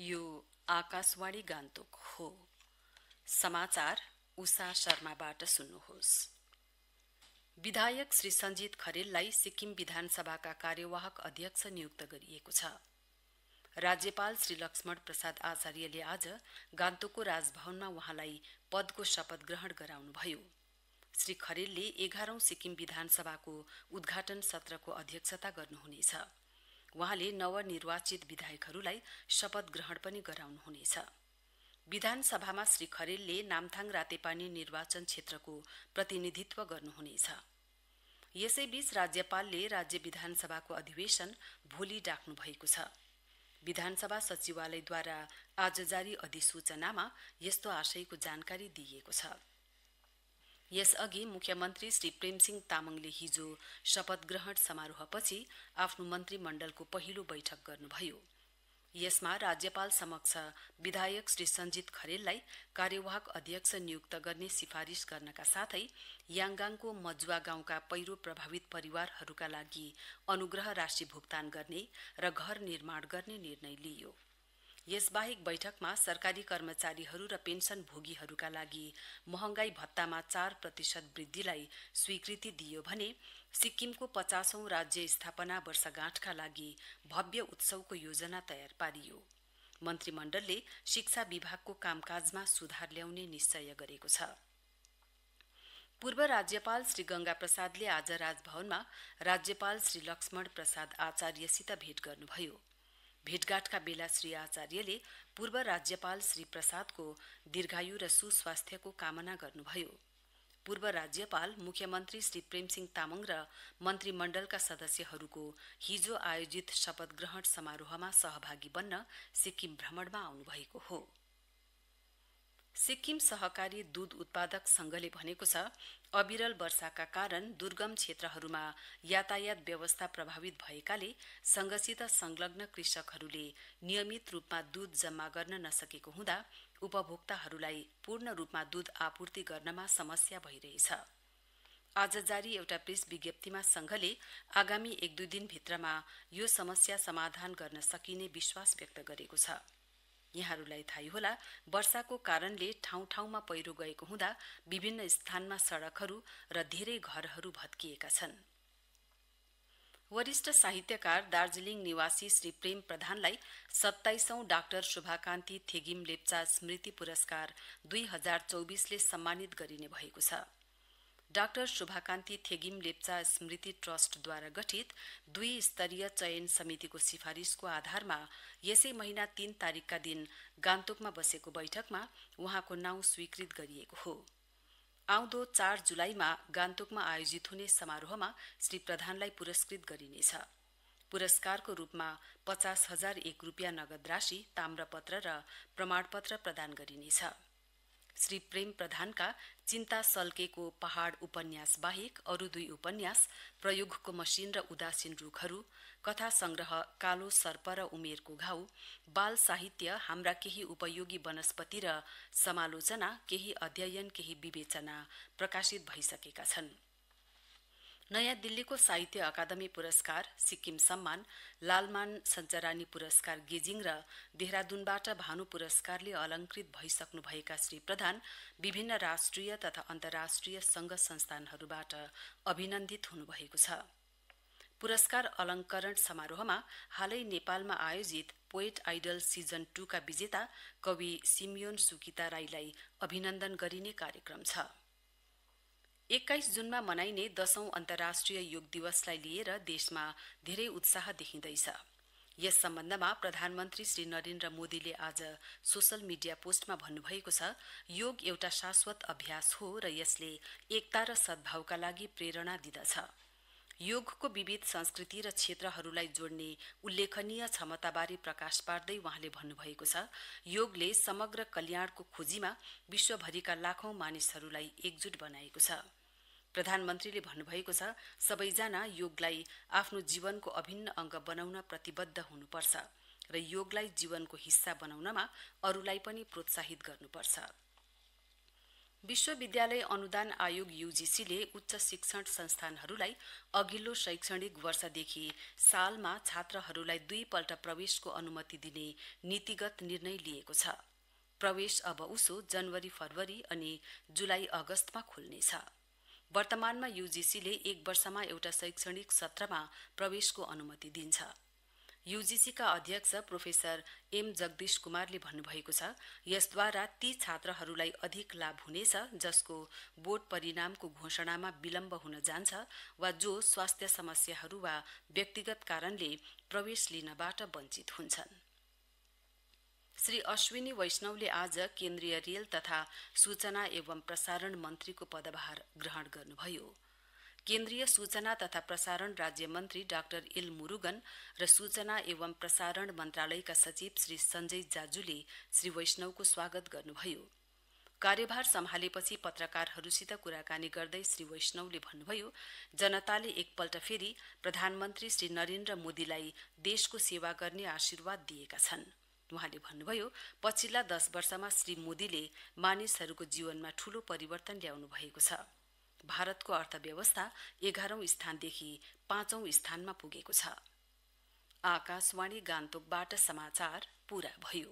यो आकाशवाणी गान्तोक हो समाचार उषा शर्माबाट सुन्नुहोस् विधायक श्री सञ्जित खरेललाई सिक्किम विधानसभाका कार्यवाहक अध्यक्ष नियुक्त गरिएको छ राज्यपाल श्री लक्ष्मण प्रसाद आचार्यले आज गान्तोकको राजभवनमा वहाँलाई पदको शपथ ग्रहण गराउनुभयो श्री खरेलले एघारौं सिक्किम विधानसभाको उद्घाटन सत्रको अध्यक्षता गर्नुहुनेछ वहाँले नवनिर्वाचित विधायकहरूलाई शपथ ग्रहण पनि गराउनुहुनेछ विधानसभामा श्री खरेलले नामथाङ रातेपानी निर्वाचन क्षेत्रको प्रतिनिधित्व गर्नुहुनेछ यसैबीच राज्यपालले राज्य विधानसभाको अधिवेशन भोलि डाक्नु भएको छ विधानसभा सचिवालयद्वारा आज जारी अधिसूचनामा यस्तो आशयको जानकारी दिइएको छ यसअघि मुख्यमन्त्री श्री प्रेमसिंह तामाङले हिजो शपथ ग्रहण समारोहपछि आफ्नो मन्त्रीमण्डलको पहिलो बैठक गर्नुभयो यसमा राज्यपाल समक्ष विधायक श्री सञ्जीत खरेललाई कार्यवाहक अध्यक्ष नियुक्त गर्ने सिफारिश गर्नका साथै याङगाङको मजुवा गाउँका पैह्रो प्रभावित परिवारहरूका लागि अनुग्रह राशि भुक्तान गर्ने र घर निर्माण गर्ने निर्णय लिइयो यसबाहेक बैठकमा सरकारी कर्मचारीहरू र पेन्सन भोगीहरूका लागि महँगाई भत्तामा चार प्रतिशत वृद्धिलाई स्वीकृति दिइयो भने सिक्किमको पचासौं राज्य स्थापना वर्षगाँठका लागि भव्य उत्सवको योजना तयार पारियो मन्त्रीमण्डलले शिक्षा विभागको कामकाजमा सुधार ल्याउने निश्चय गरेको छ पूर्व राज्यपाल श्री गंगा प्रसादले आज राजभवनमा राज्यपाल श्री लक्ष्मण प्रसाद आचार्यसित भेट गर्नुभयो भेटघाटका बेला श्री आचार्यले पूर्व राज्यपाल श्री प्रसादको दीर्घायु र सुस्वास्थ्यको कामना गर्नुभयो पूर्व राज्यपाल मुख्यमन्त्री श्री प्रेमसिंह तामाङ र मन्त्रीमण्डलका सदस्यहरूको हिजो आयोजित शपथ ग्रहण समारोहमा सहभागी बन्न सिक्किम भ्रमणमा आउनुभएको हो सिक्किम सहकारी दूध उत्पादक संघले भनेको छ अविरल वर्षाका कारण दुर्गम क्षेत्रहरूमा यातायात व्यवस्था प्रभावित भएकाले संघसित संलग्न कृषकहरूले नियमित रूपमा दूध जम्मा गर्न नसकेको हुँदा उपभोक्ताहरूलाई पूर्ण रूपमा दूध आपूर्ति गर्नमा समस्या भइरहेछ आज जारी एउटा प्रेस विज्ञप्तिमा संघले आगामी एक दुई दिनभित्रमा यो समस्या समाधान गर्न सकिने विश्वास व्यक्त गरेको छ यहाँहरूलाई थाहै होला वर्षाको कारणले ठाउँ ठाउँमा पहिरो गएको हुँदा विभिन्न स्थानमा सडकहरू र धेरै घरहरू भत्किएका छन् वरिष्ठ साहित्यकार दार्जीलिङ निवासी श्री प्रेम प्रधानलाई सत्ताइसौं डाक्टर शुभाकान्ति थेगिम लेप्चा स्मृति पुरस्कार दुई हजार चौबीसले सम्मानित गरिने भएको छ डाक्टर शोभाकान्ति थेगिम लेप्चा स्मृति ट्रस्टद्वारा गठित दुई स्तरीय चयन समितिको सिफारिशको आधारमा यसै महिना तीन तारीकका दिन गान्तोकमा बसेको बैठकमा वहाँको नाउँ स्वीकृत गरिएको हो आउँदो चार जुलाईमा गान्तोकमा आयोजित हुने समारोहमा श्री प्रधानलाई पुरस्कृत गरिनेछ पुरस्कारको रूपमा पचास हजार एक रुपियाँ नगद राशि ताम्रपत्र र प्रमाणपत्र प्रदान गरिनेछ श्री प्रेम प्रधानका चिन्ता सल्केको पहाड उपन्यास बाहेक अरू दुई उपन्यास प्रयोगको मशिन र उदासीन रूखहरू कथा संग्रह कालो सर्प र उमेरको घाउ बाल साहित्य हाम्रा केही उपयोगी वनस्पति र समालोचना केही अध्ययन केही विवेचना प्रकाशित भइसकेका छनृ नयाँ दिल्लीको साहित्य अकादमी पुरस्कार सिक्किम सम्मान लालमान सञ्चरानी पुरस्कार गेजिङ र देहरादूनबाट भानु पुरस्कारले अलंकृत भइसक्नुभएका श्री प्रधान विभिन्न राष्ट्रिय तथा अन्तर्राष्ट्रिय संघ संस्थानहरूबाट अभिनन्दित हुनुभएको छ पुरस्कार अलंकरण समारोहमा हालै नेपालमा आयोजित पोएट आइडल सिजन टूका विजेता कवि सिमियोन सुकिता राईलाई अभिनन्दन गरिने कार्यक्रम छ एक्काइस जूनमा मनाइने दशौं अन्तर्राष्ट्रिय योग दिवसलाई लिएर देशमा धेरै उत्साह देखिँदैछ यस सम्बन्धमा प्रधानमन्त्री श्री नरेन्द्र मोदीले आज सोशल मीडिया पोस्टमा भन्नुभएको छ योग एउटा शाश्वत अभ्यास हो र यसले एकता र सद्भावका लागि प्रेरणा दिदछ योगको विविध संस्कृति र क्षेत्रहरूलाई जोड्ने उल्लेखनीय क्षमताबारे प्रकाश पार्दै वहाँले भन्नुभएको छ योगले समग्र कल्याणको खोजीमा विश्वभरिका लाखौं मानिसहरूलाई एकजुट बनाएको छ प्रधानमन्त्रीले भन्नुभएको छ सबैजना योगलाई आफ्नो जीवनको अभिन्न अंग बनाउन प्रतिबद्ध हुनुपर्छ र योगलाई जीवनको हिस्सा बनाउनमा अरूलाई पनि प्रोत्साहित गर्नुपर्छ विश्वविद्यालय अनुदान आयोग यूजीसीले उच्च शिक्षण संस्थानहरूलाई अघिल्लो शैक्षणिक वर्षदेखि सालमा छात्रहरूलाई दुईपल्ट प्रवेशको अनुमति दिने नीतिगत निर्णय लिएको छ प्रवेश अब उसो जनवरी फरवरी अनि जुलाई अगस्तमा खुल्नेछ वर्तमानमा यूजीसीले एक वर्षमा एउटा शैक्षणिक सत्रमा प्रवेशको अनुमति दिन्छ यूजीसीका अध्यक्ष प्रोफेसर एम जगदीश कुमारले भन्नुभएको छ यसद्वारा ती छात्रहरूलाई अधिक लाभ हुनेछ जसको बोर्ड परिणामको घोषणामा विलम्ब हुन जान्छ वा जो स्वास्थ्य समस्याहरू वा व्यक्तिगत कारणले प्रवेश लिनबाट वञ्चित हुन्छन् श्री अश्विनी वैष्णवले आज केन्द्रीय रेल तथा सूचना एवं प्रसारण मन्त्रीको पदभार ग्रहण गर्नुभयो केन्द्रीय सूचना तथा प्रसारण राज्य मन्त्री डाक्टर एल मुरुगन र सूचना एवं प्रसारण मन्त्रालयका सचिव श्री सञ्जय जाजुले श्री वैष्णवको स्वागत गर्नुभयो कार्यभार सम्हालेपछि पत्रकारहरूसित कुराकानी गर्दै श्री वैष्णवले भन्नुभयो जनताले एकपल्ट फेरि प्रधानमन्त्री श्री नरेन्द्र मोदीलाई देशको सेवा गर्ने आशीर्वाद दिएका छनृ वहाँले भन्नुभयो पछिल्ला दश वर्षमा श्री मोदीले मानिसहरूको जीवनमा ठूलो परिवर्तन ल्याउनु भएको छ भारतको अर्थव्यवस्था एघारौं स्थानदेखि पाँचौं स्थानमा पुगेको छ